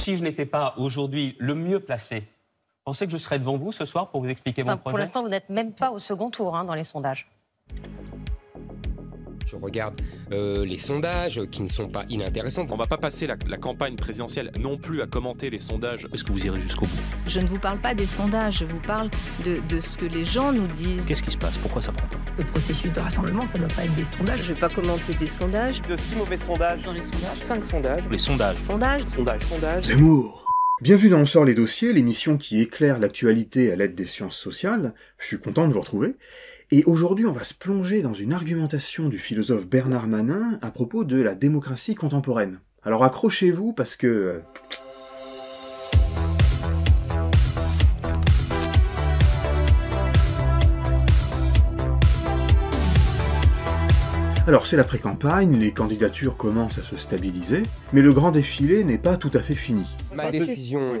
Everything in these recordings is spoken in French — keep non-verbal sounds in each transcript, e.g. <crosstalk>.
si je n'étais pas aujourd'hui le mieux placé, pensez que je serais devant vous ce soir pour vous expliquer mon projet Pour l'instant, vous n'êtes même pas au second tour hein, dans les sondages je regarde euh, les sondages euh, qui ne sont pas inintéressants. On va pas passer la, campagne présidentielle non plus à commenter les sondages. Est-ce que vous irez jusqu'au bout Je ne vous parle pas des sondages, je vous parle de, ce que les gens nous disent. Qu'est-ce qui se passe Pourquoi ça prend pas Le processus de rassemblement, ça ne doit pas être des sondages. Je vais pas commenter des sondages. De six mauvais sondages. Dans les sondages. Cinq sondages. Les sondages. Sondages. Sondages. Sondages. Zemmour Bienvenue dans On sort les dossiers, l'émission qui éclaire l'actualité à l'aide des sciences sociales. Je suis content de vous retrouver. Et aujourd'hui, on va se plonger dans une argumentation du philosophe Bernard Manin à propos de la démocratie contemporaine. Alors accrochez-vous parce que... Euh, Alors c'est la pré-campagne, les candidatures commencent à se stabiliser, mais le grand défilé n'est pas tout à fait fini. Ma décision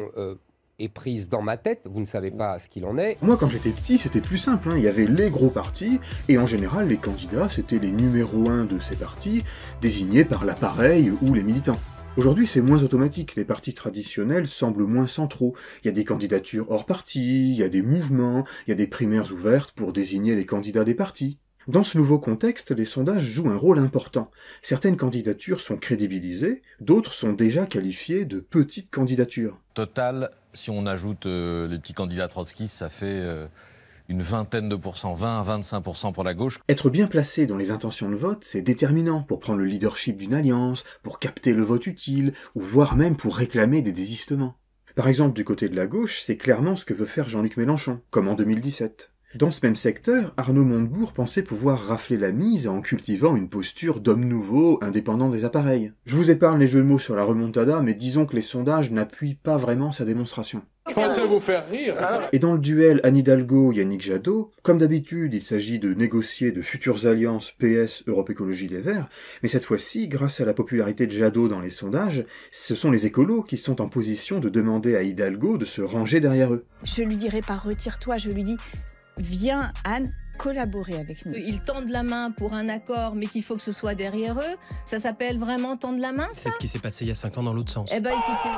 est prise dans ma tête, vous ne savez pas ce qu'il en est. Moi, quand j'étais petit, c'était plus simple. Hein. Il y avait les gros partis, et en général, les candidats, c'était les numéros 1 de ces partis, désignés par l'appareil ou les militants. Aujourd'hui, c'est moins automatique, les partis traditionnels semblent moins centraux. Il y a des candidatures hors parti, il y a des mouvements, il y a des primaires ouvertes pour désigner les candidats des partis. Dans ce nouveau contexte, les sondages jouent un rôle important. Certaines candidatures sont crédibilisées, d'autres sont déjà qualifiées de petites candidatures. Total si on ajoute euh, les petits candidats Trotsky, ça fait euh, une vingtaine de pourcents, 20 à 25 pour la gauche. Être bien placé dans les intentions de vote, c'est déterminant pour prendre le leadership d'une alliance, pour capter le vote utile, ou voire même pour réclamer des désistements. Par exemple, du côté de la gauche, c'est clairement ce que veut faire Jean-Luc Mélenchon, comme en 2017. Dans ce même secteur, Arnaud Montebourg pensait pouvoir rafler la mise en cultivant une posture d'homme nouveau, indépendant des appareils. Je vous épargne les jeux de mots sur la remontada, mais disons que les sondages n'appuient pas vraiment sa démonstration. Je pensais vous faire rire. Et dans le duel Anne Hidalgo-Yannick Jadot, comme d'habitude, il s'agit de négocier de futures alliances PS, Europe Écologie Les Verts, mais cette fois-ci, grâce à la popularité de Jadot dans les sondages, ce sont les écolos qui sont en position de demander à Hidalgo de se ranger derrière eux. Je lui dirai pas retire-toi, je lui dis vient à collaborer avec nous. Ils tendent la main pour un accord, mais qu'il faut que ce soit derrière eux. Ça s'appelle vraiment tendre la main, C'est ce qui s'est passé il y a 5 ans dans l'autre sens. Eh ben écoutez...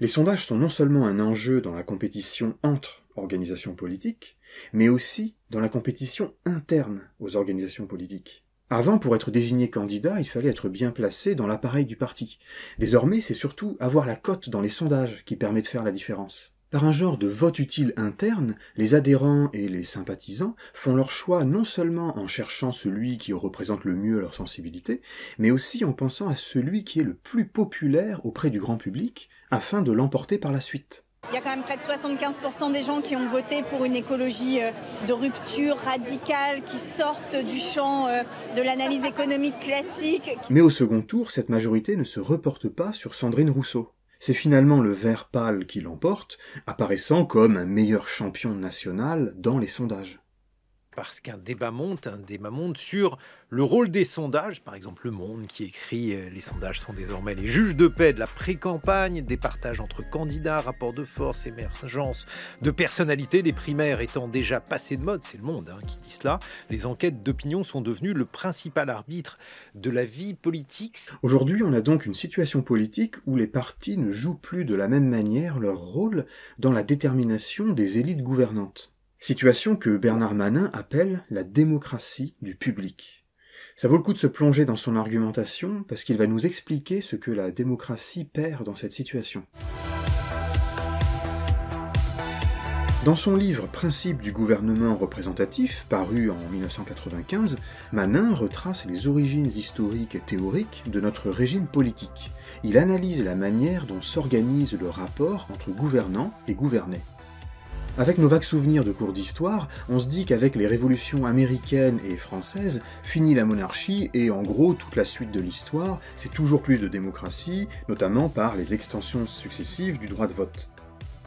Les sondages sont non seulement un enjeu dans la compétition entre organisations politiques, mais aussi dans la compétition interne aux organisations politiques. Avant, pour être désigné candidat, il fallait être bien placé dans l'appareil du parti. Désormais, c'est surtout avoir la cote dans les sondages qui permet de faire la différence. Par un genre de vote utile interne, les adhérents et les sympathisants font leur choix non seulement en cherchant celui qui représente le mieux leur sensibilité, mais aussi en pensant à celui qui est le plus populaire auprès du grand public, afin de l'emporter par la suite. Il y a quand même près de 75% des gens qui ont voté pour une écologie euh, de rupture radicale, qui sorte du champ euh, de l'analyse économique classique. Mais au second tour, cette majorité ne se reporte pas sur Sandrine Rousseau. C'est finalement le vert pâle qui l'emporte, apparaissant comme un meilleur champion national dans les sondages parce qu'un débat monte, un débat monte sur le rôle des sondages, par exemple Le Monde qui écrit euh, Les sondages sont désormais les juges de paix de la pré-campagne, des partages entre candidats, rapports de force, émergence de personnalités, les primaires étant déjà passées de mode, c'est Le Monde hein, qui dit cela, les enquêtes d'opinion sont devenues le principal arbitre de la vie politique. Aujourd'hui, on a donc une situation politique où les partis ne jouent plus de la même manière leur rôle dans la détermination des élites gouvernantes. Situation que Bernard Manin appelle la démocratie du public. Ça vaut le coup de se plonger dans son argumentation parce qu'il va nous expliquer ce que la démocratie perd dans cette situation. Dans son livre Principes du gouvernement représentatif, paru en 1995, Manin retrace les origines historiques et théoriques de notre régime politique. Il analyse la manière dont s'organise le rapport entre gouvernants et gouvernés. Avec nos vagues souvenirs de cours d'histoire, on se dit qu'avec les révolutions américaines et françaises, finit la monarchie et en gros toute la suite de l'histoire, c'est toujours plus de démocratie, notamment par les extensions successives du droit de vote.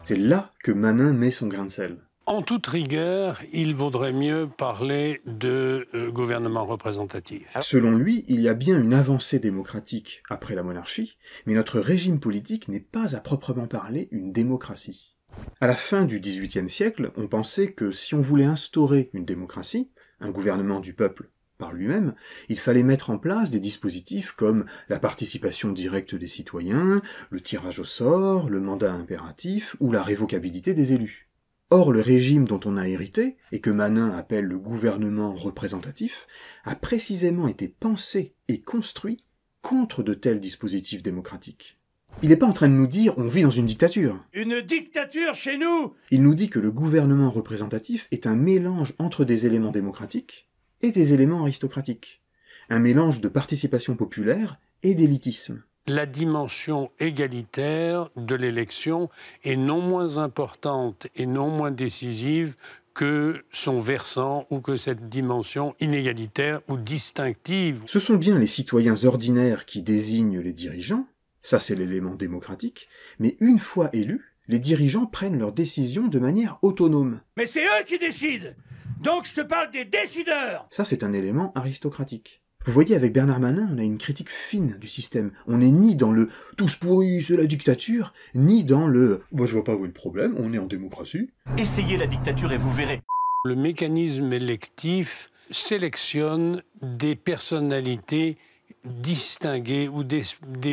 C'est là que Manin met son grain de sel. En toute rigueur, il vaudrait mieux parler de euh, gouvernement représentatif. Selon lui, il y a bien une avancée démocratique après la monarchie, mais notre régime politique n'est pas à proprement parler une démocratie. À la fin du XVIIIe siècle, on pensait que si on voulait instaurer une démocratie, un gouvernement du peuple par lui-même, il fallait mettre en place des dispositifs comme la participation directe des citoyens, le tirage au sort, le mandat impératif ou la révocabilité des élus. Or, le régime dont on a hérité, et que Manin appelle le gouvernement représentatif, a précisément été pensé et construit contre de tels dispositifs démocratiques. Il n'est pas en train de nous dire on vit dans une dictature. Une dictature chez nous Il nous dit que le gouvernement représentatif est un mélange entre des éléments démocratiques et des éléments aristocratiques. Un mélange de participation populaire et d'élitisme. La dimension égalitaire de l'élection est non moins importante et non moins décisive que son versant ou que cette dimension inégalitaire ou distinctive. Ce sont bien les citoyens ordinaires qui désignent les dirigeants, ça, c'est l'élément démocratique. Mais une fois élus, les dirigeants prennent leurs décisions de manière autonome. Mais c'est eux qui décident Donc je te parle des décideurs Ça, c'est un élément aristocratique. Vous voyez, avec Bernard Manin, on a une critique fine du système. On n'est ni dans le tous pourris, c'est la dictature, ni dans le moi je vois pas où est le problème, on est en démocratie. Essayez la dictature et vous verrez. Le mécanisme électif sélectionne des personnalités distingués ou des,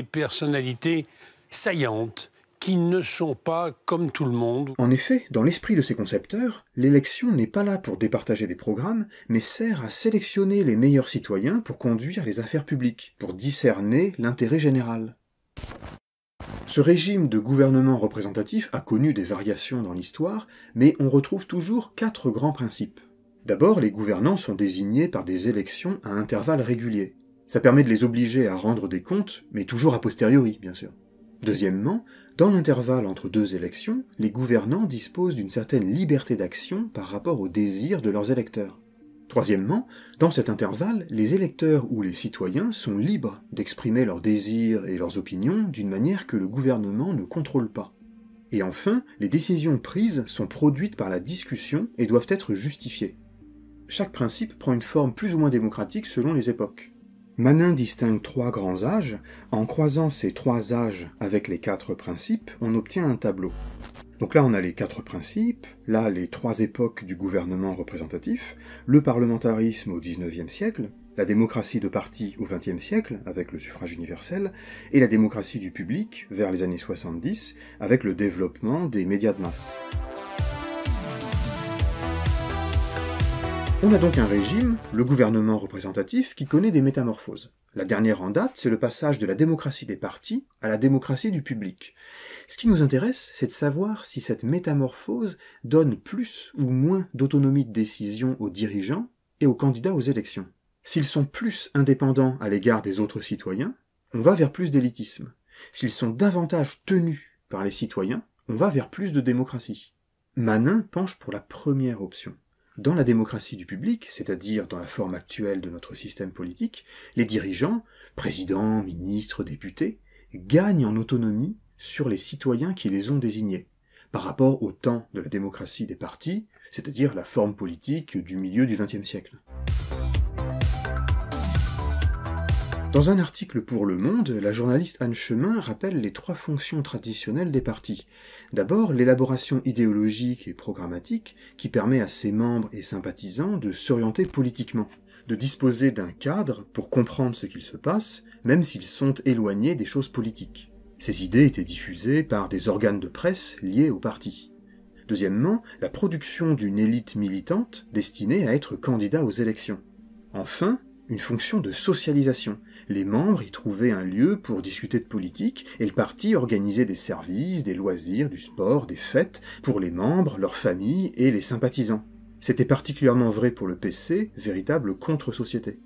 personnalités saillantes qui ne sont pas comme tout le monde. En effet, dans l'esprit de ces concepteurs, l'élection n'est pas là pour départager des programmes, mais sert à sélectionner les meilleurs citoyens pour conduire les affaires publiques, pour discerner l'intérêt général. Ce régime de gouvernement représentatif a connu des variations dans l'histoire, mais on retrouve toujours quatre grands principes. D'abord, les gouvernants sont désignés par des élections à intervalles réguliers. Ça permet de les obliger à rendre des comptes, mais toujours a posteriori, bien sûr. Deuxièmement, dans l'intervalle entre deux élections, les gouvernants disposent d'une certaine liberté d'action par rapport aux désirs de leurs électeurs. Troisièmement, dans cet intervalle, les électeurs ou les citoyens sont libres d'exprimer leurs désirs et leurs opinions d'une manière que le gouvernement ne contrôle pas. Et enfin, les décisions prises sont produites par la discussion et doivent être justifiées. Chaque principe prend une forme plus ou moins démocratique selon les époques. Manin distingue trois grands âges. En croisant ces trois âges avec les quatre principes, on obtient un tableau. Donc là, on a les quatre principes, là, les trois époques du gouvernement représentatif, le parlementarisme au XIXe siècle, la démocratie de parti au XXe siècle, avec le suffrage universel, et la démocratie du public vers les années 70, avec le développement des médias de masse. On a donc un régime, le gouvernement représentatif, qui connaît des métamorphoses. La dernière en date, c'est le passage de la démocratie des partis à la démocratie du public. Ce qui nous intéresse, c'est de savoir si cette métamorphose donne plus ou moins d'autonomie de décision aux dirigeants et aux candidats aux élections. S'ils sont plus indépendants à l'égard des autres citoyens, on va vers plus d'élitisme. S'ils sont davantage tenus par les citoyens, on va vers plus de démocratie. Manin penche pour la première option. Dans la démocratie du public, c'est-à-dire dans la forme actuelle de notre système politique, les dirigeants, présidents, ministres, députés, gagnent en autonomie sur les citoyens qui les ont désignés, par rapport au temps de la démocratie des partis, c'est-à-dire la forme politique du milieu du XXe siècle. Dans un article pour Le Monde, la journaliste Anne Chemin rappelle les trois fonctions traditionnelles des partis. D'abord, l'élaboration idéologique et programmatique qui permet à ses membres et sympathisants de s'orienter politiquement, de disposer d'un cadre pour comprendre ce qu'il se passe, même s'ils sont éloignés des choses politiques. Ces idées étaient diffusées par des organes de presse liés au parti. Deuxièmement, la production d'une élite militante destinée à être candidat aux élections. Enfin, une fonction de socialisation. Les membres y trouvaient un lieu pour discuter de politique et le parti organisait des services, des loisirs, du sport, des fêtes pour les membres, leurs familles et les sympathisants. C'était particulièrement vrai pour le PC, véritable contre-société.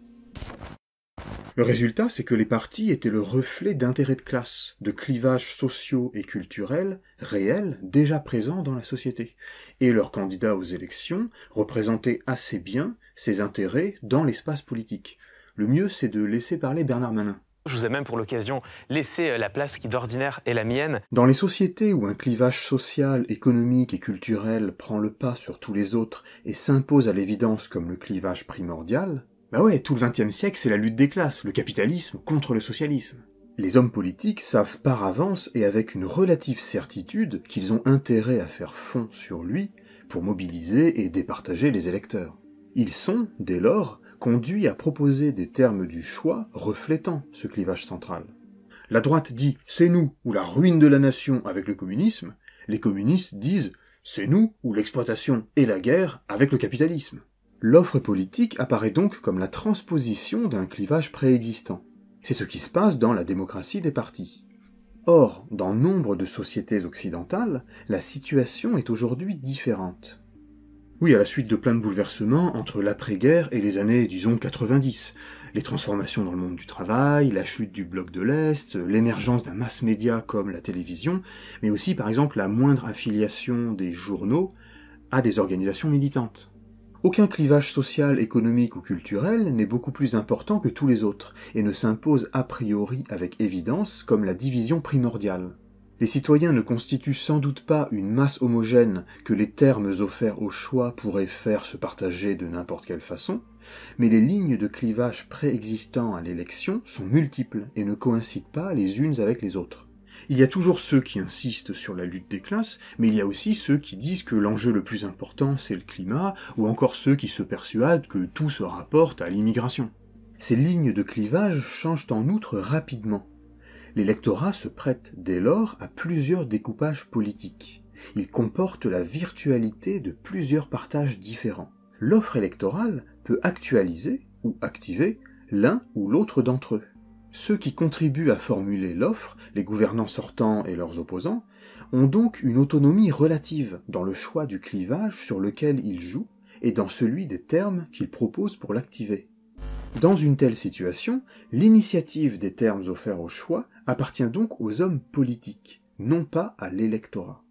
Le résultat, c'est que les partis étaient le reflet d'intérêts de classe, de clivages sociaux et culturels réels déjà présents dans la société. Et leurs candidats aux élections représentaient assez bien ses intérêts dans l'espace politique. Le mieux, c'est de laisser parler Bernard Malin. Je vous ai même pour l'occasion laissé euh, la place qui d'ordinaire est la mienne. Dans les sociétés où un clivage social, économique et culturel prend le pas sur tous les autres et s'impose à l'évidence comme le clivage primordial, bah ouais, tout le XXe siècle c'est la lutte des classes, le capitalisme contre le socialisme. Les hommes politiques savent par avance et avec une relative certitude qu'ils ont intérêt à faire fond sur lui pour mobiliser et départager les électeurs. Ils sont, dès lors, conduits à proposer des termes du choix reflétant ce clivage central. La droite dit c'est nous ou la ruine de la nation avec le communisme, les communistes disent c'est nous ou l'exploitation et la guerre avec le capitalisme. L'offre politique apparaît donc comme la transposition d'un clivage préexistant. C'est ce qui se passe dans la démocratie des partis. Or, dans nombre de sociétés occidentales, la situation est aujourd'hui différente. Oui, à la suite de plein de bouleversements entre l'après-guerre et les années, disons, 90. Les transformations dans le monde du travail, la chute du bloc de l'Est, l'émergence d'un mass-média comme la télévision, mais aussi par exemple la moindre affiliation des journaux à des organisations militantes. Aucun clivage social, économique ou culturel n'est beaucoup plus important que tous les autres, et ne s'impose a priori avec évidence comme la division primordiale. Les citoyens ne constituent sans doute pas une masse homogène que les termes offerts au choix pourraient faire se partager de n'importe quelle façon, mais les lignes de clivage préexistant à l'élection sont multiples et ne coïncident pas les unes avec les autres. Il y a toujours ceux qui insistent sur la lutte des classes, mais il y a aussi ceux qui disent que l'enjeu le plus important c'est le climat, ou encore ceux qui se persuadent que tout se rapporte à l'immigration. Ces lignes de clivage changent en outre rapidement L'électorat se prête dès lors à plusieurs découpages politiques. Il comporte la virtualité de plusieurs partages différents. L'offre électorale peut actualiser ou activer l'un ou l'autre d'entre eux. Ceux qui contribuent à formuler l'offre, les gouvernants sortants et leurs opposants, ont donc une autonomie relative dans le choix du clivage sur lequel ils jouent et dans celui des termes qu'ils proposent pour l'activer. Dans une telle situation, l'initiative des termes offerts au choix appartient donc aux hommes politiques, non pas à l'électorat.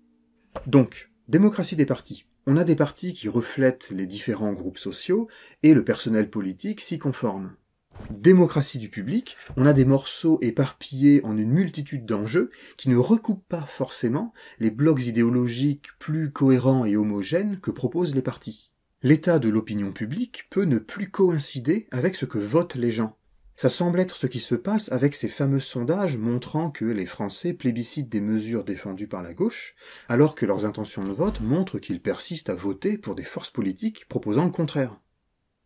Donc, démocratie des partis. On a des partis qui reflètent les différents groupes sociaux et le personnel politique s'y conforme. Démocratie du public, on a des morceaux éparpillés en une multitude d'enjeux qui ne recoupent pas forcément les blocs idéologiques plus cohérents et homogènes que proposent les partis. L'état de l'opinion publique peut ne plus coïncider avec ce que votent les gens. Ça semble être ce qui se passe avec ces fameux sondages montrant que les Français plébiscitent des mesures défendues par la gauche, alors que leurs intentions de vote montrent qu'ils persistent à voter pour des forces politiques proposant le contraire.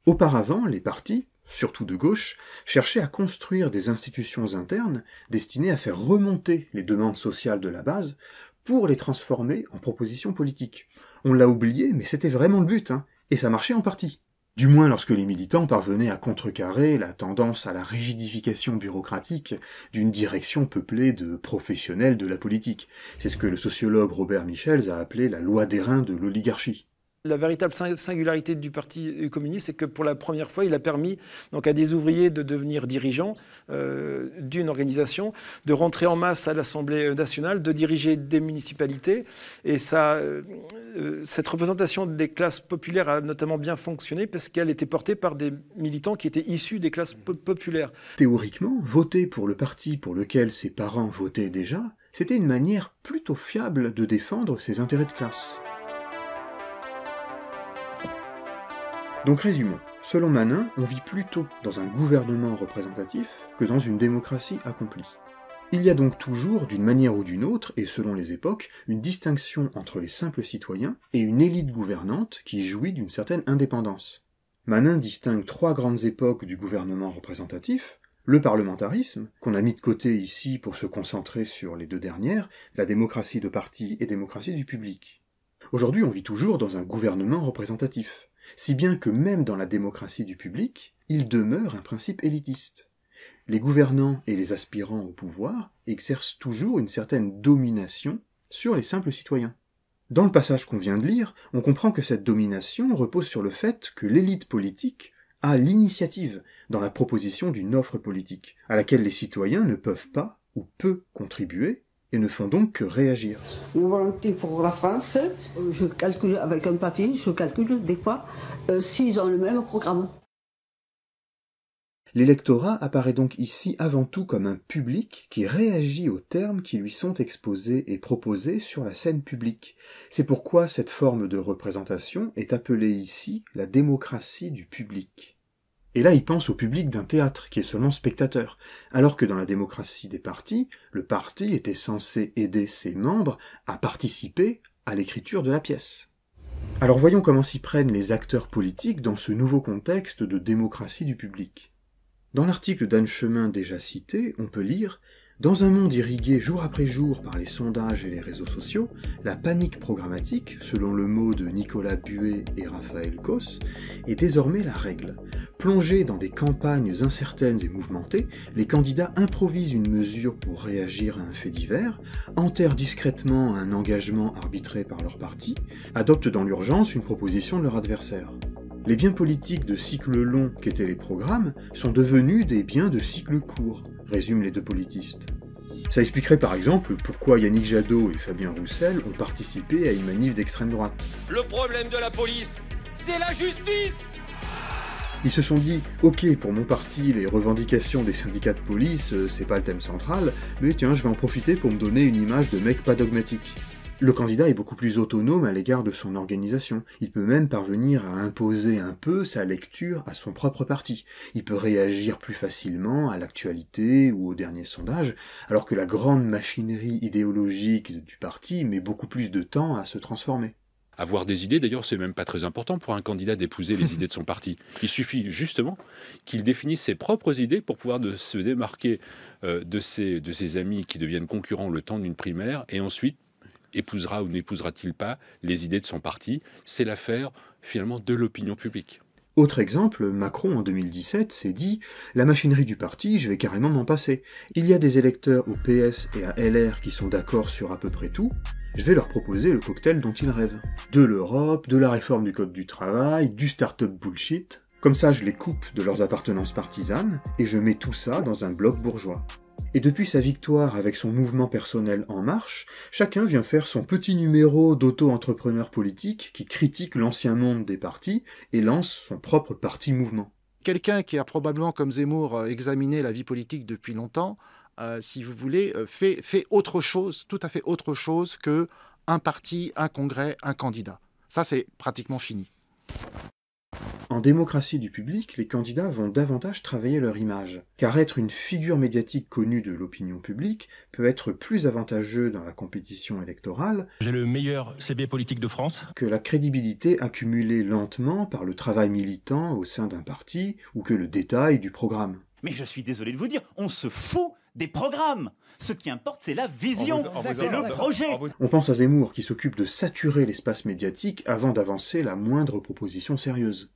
Auparavant, les partis, surtout de gauche, cherchaient à construire des institutions internes destinées à faire remonter les demandes sociales de la base pour les transformer en propositions politiques. On l'a oublié, mais c'était vraiment le but. Hein. Et ça marchait en partie. Du moins lorsque les militants parvenaient à contrecarrer la tendance à la rigidification bureaucratique d'une direction peuplée de professionnels de la politique. C'est ce que le sociologue Robert Michels a appelé la loi des reins de l'oligarchie la véritable singularité du Parti communiste, c'est que pour la première fois, il a permis donc, à des ouvriers de devenir dirigeants euh, d'une organisation, de rentrer en masse à l'Assemblée nationale, de diriger des municipalités. Et ça, euh, cette représentation des classes populaires a notamment bien fonctionné parce qu'elle était portée par des militants qui étaient issus des classes populaires. Théoriquement, voter pour le parti pour lequel ses parents votaient déjà, c'était une manière plutôt fiable de défendre ses intérêts de classe. Donc résumons. Selon Manin, on vit plutôt dans un gouvernement représentatif que dans une démocratie accomplie. Il y a donc toujours, d'une manière ou d'une autre, et selon les époques, une distinction entre les simples citoyens et une élite gouvernante qui jouit d'une certaine indépendance. Manin distingue trois grandes époques du gouvernement représentatif, le parlementarisme, qu'on a mis de côté ici pour se concentrer sur les deux dernières, la démocratie de parti et démocratie du public. Aujourd'hui on vit toujours dans un gouvernement représentatif, si bien que même dans la démocratie du public, il demeure un principe élitiste. Les gouvernants et les aspirants au pouvoir exercent toujours une certaine domination sur les simples citoyens. Dans le passage qu'on vient de lire, on comprend que cette domination repose sur le fait que l'élite politique a l'initiative dans la proposition d'une offre politique, à laquelle les citoyens ne peuvent pas ou peu contribuer, et ne font donc que réagir. Une volonté pour la France, euh, je calcule avec un papier, je calcule des fois euh, s'ils ont le même programme. L'électorat apparaît donc ici avant tout comme un public qui réagit aux termes qui lui sont exposés et proposés sur la scène publique. C'est pourquoi cette forme de représentation est appelée ici la démocratie du public. Et là, il pense au public d'un théâtre qui est seulement spectateur, alors que dans la démocratie des partis, le parti était censé aider ses membres à participer à l'écriture de la pièce. Alors voyons comment s'y prennent les acteurs politiques dans ce nouveau contexte de démocratie du public. Dans l'article d'Anne Chemin déjà cité, on peut lire dans un monde irrigué jour après jour par les sondages et les réseaux sociaux, la panique programmatique, selon le mot de Nicolas Buet et Raphaël Cos, est désormais la règle. Plongés dans des campagnes incertaines et mouvementées, les candidats improvisent une mesure pour réagir à un fait divers, enterrent discrètement un engagement arbitré par leur parti, adoptent dans l'urgence une proposition de leur adversaire. Les biens politiques de cycle long qu'étaient les programmes sont devenus des biens de cycle court, résume les deux politistes. Ça expliquerait par exemple pourquoi Yannick Jadot et Fabien Roussel ont participé à une manif d'extrême droite. Le problème de la police, c'est la justice ils se sont dit, ok, pour mon parti, les revendications des syndicats de police, euh, c'est pas le thème central, mais tiens, je vais en profiter pour me donner une image de mec pas dogmatique. Le candidat est beaucoup plus autonome à l'égard de son organisation. Il peut même parvenir à imposer un peu sa lecture à son propre parti. Il peut réagir plus facilement à l'actualité ou au dernier sondage, alors que la grande machinerie idéologique du parti met beaucoup plus de temps à se transformer. Avoir des idées, d'ailleurs, c'est même pas très important pour un candidat d'épouser les <laughs> idées de son parti. Il suffit justement qu'il définisse ses propres idées pour pouvoir se démarquer euh, de ses amis qui deviennent concurrents le temps d'une primaire et ensuite épousera ou n'épousera-t-il pas les idées de son parti C'est l'affaire finalement de l'opinion publique. Autre exemple, Macron en 2017 s'est dit La machinerie du parti, je vais carrément m'en passer. Il y a des électeurs au PS et à LR qui sont d'accord sur à peu près tout, je vais leur proposer le cocktail dont ils rêvent. De l'Europe, de la réforme du Code du travail, du start-up bullshit. Comme ça, je les coupe de leurs appartenances partisanes et je mets tout ça dans un bloc bourgeois. Et depuis sa victoire avec son mouvement personnel En Marche, chacun vient faire son petit numéro d'auto-entrepreneur politique qui critique l'ancien monde des partis et lance son propre parti-mouvement. Quelqu'un qui a probablement, comme Zemmour, euh, examiné la vie politique depuis longtemps, euh, si vous voulez, euh, fait, fait autre chose, tout à fait autre chose que un parti, un congrès, un candidat. Ça, c'est pratiquement fini. En démocratie du public, les candidats vont davantage travailler leur image, car être une figure médiatique connue de l'opinion publique peut être plus avantageux dans la compétition électorale. J'ai le meilleur CB politique de France. Que la crédibilité accumulée lentement par le travail militant au sein d'un parti ou que le détail du programme. Mais je suis désolé de vous dire, on se fout des programmes. Ce qui importe, c'est la vision, c'est le projet. On pense à Zemmour qui s'occupe de saturer l'espace médiatique avant d'avancer la moindre proposition sérieuse.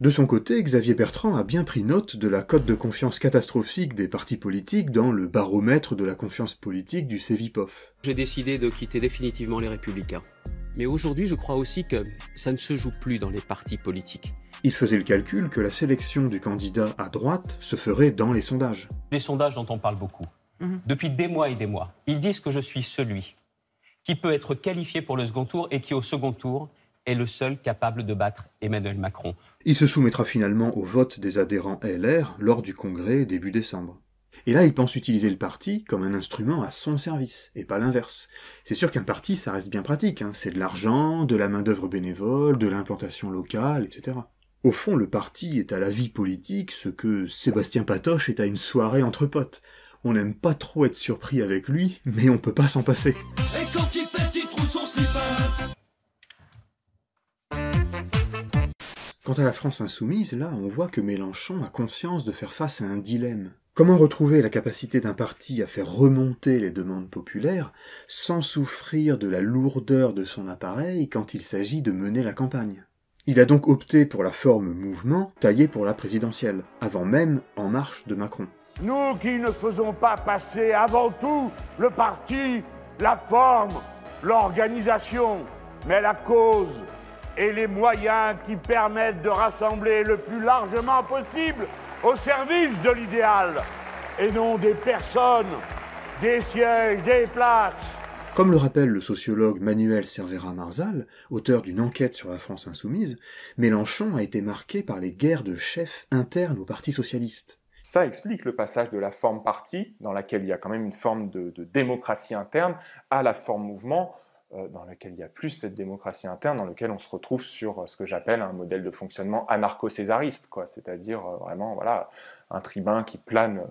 De son côté, Xavier Bertrand a bien pris note de la cote de confiance catastrophique des partis politiques dans le baromètre de la confiance politique du CEVIPOF. J'ai décidé de quitter définitivement les Républicains. Mais aujourd'hui, je crois aussi que ça ne se joue plus dans les partis politiques. Il faisait le calcul que la sélection du candidat à droite se ferait dans les sondages. Les sondages dont on parle beaucoup, mhm. depuis des mois et des mois, ils disent que je suis celui qui peut être qualifié pour le second tour et qui, au second tour, est le seul capable de battre Emmanuel Macron. Il se soumettra finalement au vote des adhérents LR lors du congrès début décembre. Et là, il pense utiliser le parti comme un instrument à son service, et pas l'inverse. C'est sûr qu'un parti, ça reste bien pratique, hein. c'est de l'argent, de la main-d'œuvre bénévole, de l'implantation locale, etc. Au fond, le parti est à la vie politique ce que Sébastien Patoche est à une soirée entre potes. On n'aime pas trop être surpris avec lui, mais on peut pas s'en passer. Quant à la France insoumise, là, on voit que Mélenchon a conscience de faire face à un dilemme. Comment retrouver la capacité d'un parti à faire remonter les demandes populaires sans souffrir de la lourdeur de son appareil quand il s'agit de mener la campagne Il a donc opté pour la forme mouvement taillée pour la présidentielle, avant même En Marche de Macron. Nous qui ne faisons pas passer avant tout le parti, la forme, l'organisation, mais la cause, et les moyens qui permettent de rassembler le plus largement possible au service de l'idéal, et non des personnes, des sièges, des places. Comme le rappelle le sociologue Manuel Cervera Marzal, auteur d'une enquête sur la France insoumise, Mélenchon a été marqué par les guerres de chefs internes au Parti socialiste. Ça explique le passage de la forme parti, dans laquelle il y a quand même une forme de, de démocratie interne, à la forme mouvement, euh, dans lequel il y a plus cette démocratie interne, dans lequel on se retrouve sur euh, ce que j'appelle un modèle de fonctionnement anarcho-césariste, c'est-à-dire euh, vraiment voilà, un tribun qui plane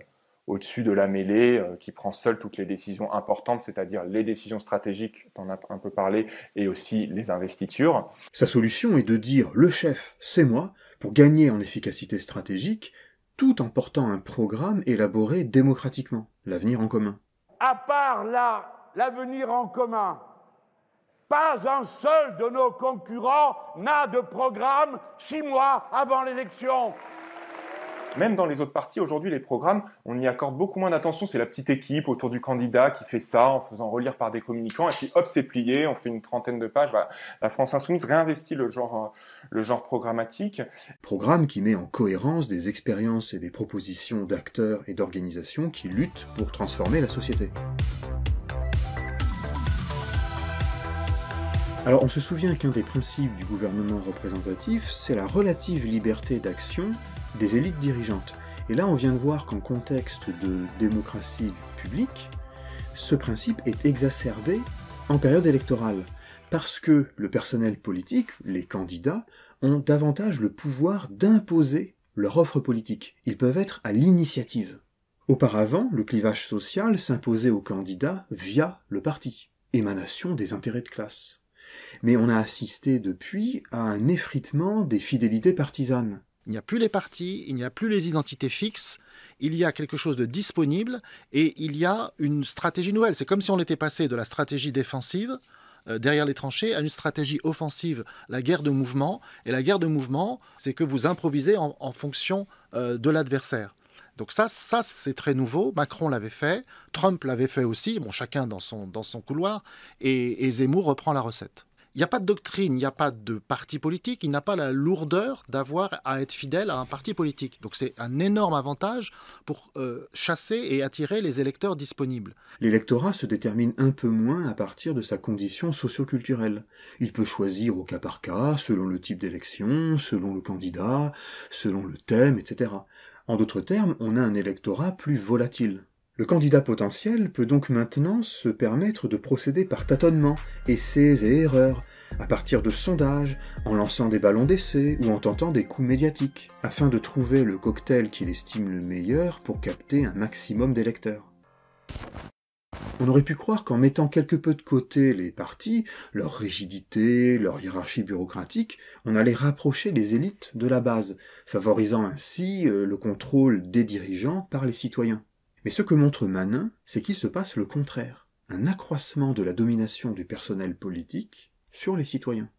au-dessus de la mêlée, qui prend seul toutes les décisions importantes, c'est-à-dire les décisions stratégiques, on a un peu parlé, et aussi les investitures. Sa solution est de dire le chef, c'est moi, pour gagner en efficacité stratégique, tout en portant un programme élaboré démocratiquement, l'avenir en commun. À part là, l'avenir en commun, pas un seul de nos concurrents n'a de programme six mois avant l'élection. Même dans les autres partis, aujourd'hui, les programmes, on y accorde beaucoup moins d'attention. C'est la petite équipe autour du candidat qui fait ça en faisant relire par des communicants. Et puis, hop, c'est plié, on fait une trentaine de pages. Bah, la France Insoumise réinvestit le genre, euh, le genre programmatique. Programme qui met en cohérence des expériences et des propositions d'acteurs et d'organisations qui luttent pour transformer la société. Alors on se souvient qu'un des principes du gouvernement représentatif, c'est la relative liberté d'action des élites dirigeantes. Et là on vient de voir qu'en contexte de démocratie du public, ce principe est exacerbé en période électorale, parce que le personnel politique, les candidats, ont davantage le pouvoir d'imposer leur offre politique. Ils peuvent être à l'initiative. Auparavant, le clivage social s'imposait aux candidats via le parti, émanation des intérêts de classe mais on a assisté depuis à un effritement des fidélités partisanes. Il n'y a plus les partis, il n'y a plus les identités fixes, il y a quelque chose de disponible et il y a une stratégie nouvelle. C'est comme si on était passé de la stratégie défensive euh, derrière les tranchées à une stratégie offensive, la guerre de mouvement. Et la guerre de mouvement, c'est que vous improvisez en, fonction euh, de l'adversaire. Donc ça, ça c'est très nouveau. Macron l'avait fait, Trump l'avait fait aussi, bon, chacun dans son, dans son couloir, et Zemmour reprend la recette. Il n'y a pas de doctrine, il n'y a pas de parti politique, il n'a pas la lourdeur d'avoir à être fidèle à un parti politique. Donc c'est un énorme avantage pour euh, chasser et attirer les électeurs disponibles. L'électorat se détermine un peu moins à partir de sa condition socioculturelle. Il peut choisir au cas par cas, selon le type d'élection, selon le candidat, selon le thème, etc. En d'autres termes, on a un électorat plus volatile. Le candidat potentiel peut donc maintenant se permettre de procéder par tâtonnements, essais et erreurs, à partir de sondages, en lançant des ballons d'essai ou en tentant des coups médiatiques, afin de trouver le cocktail qu'il estime le meilleur pour capter un maximum d'électeurs. On aurait pu croire qu'en mettant quelque peu de côté les partis, leur rigidité, leur hiérarchie bureaucratique, on allait rapprocher les élites de la base, favorisant ainsi euh, le contrôle des dirigeants par les citoyens. Mais ce que montre Manin, c'est qu'il se passe le contraire, un accroissement de la domination du personnel politique sur les citoyens.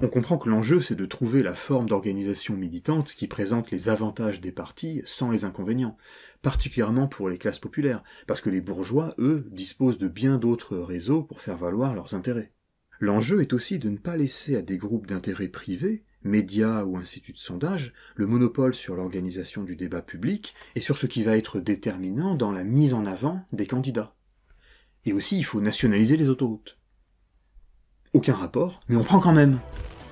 On comprend que l'enjeu, c'est de trouver la forme d'organisation militante qui présente les avantages des partis sans les inconvénients, particulièrement pour les classes populaires, parce que les bourgeois, eux, disposent de bien d'autres réseaux pour faire valoir leurs intérêts. L'enjeu est aussi de ne pas laisser à des groupes d'intérêts privés médias ou instituts de sondage, le monopole sur l'organisation du débat public et sur ce qui va être déterminant dans la mise en avant des candidats. Et aussi, il faut nationaliser les autoroutes. Aucun rapport, mais on prend quand même.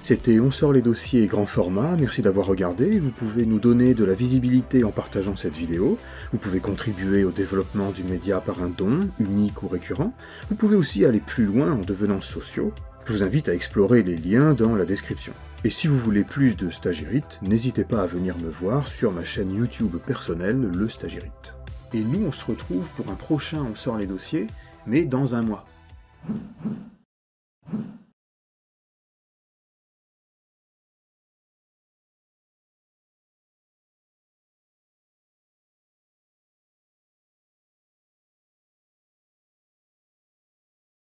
C'était On sort les dossiers grand format, merci d'avoir regardé, vous pouvez nous donner de la visibilité en partageant cette vidéo, vous pouvez contribuer au développement du média par un don, unique ou récurrent, vous pouvez aussi aller plus loin en devenant sociaux, je vous invite à explorer les liens dans la description. Et si vous voulez plus de Stagirite, n'hésitez pas à venir me voir sur ma chaîne YouTube personnelle, Le Stagirite. Et nous, on se retrouve pour un prochain On sort les dossiers, mais dans un mois.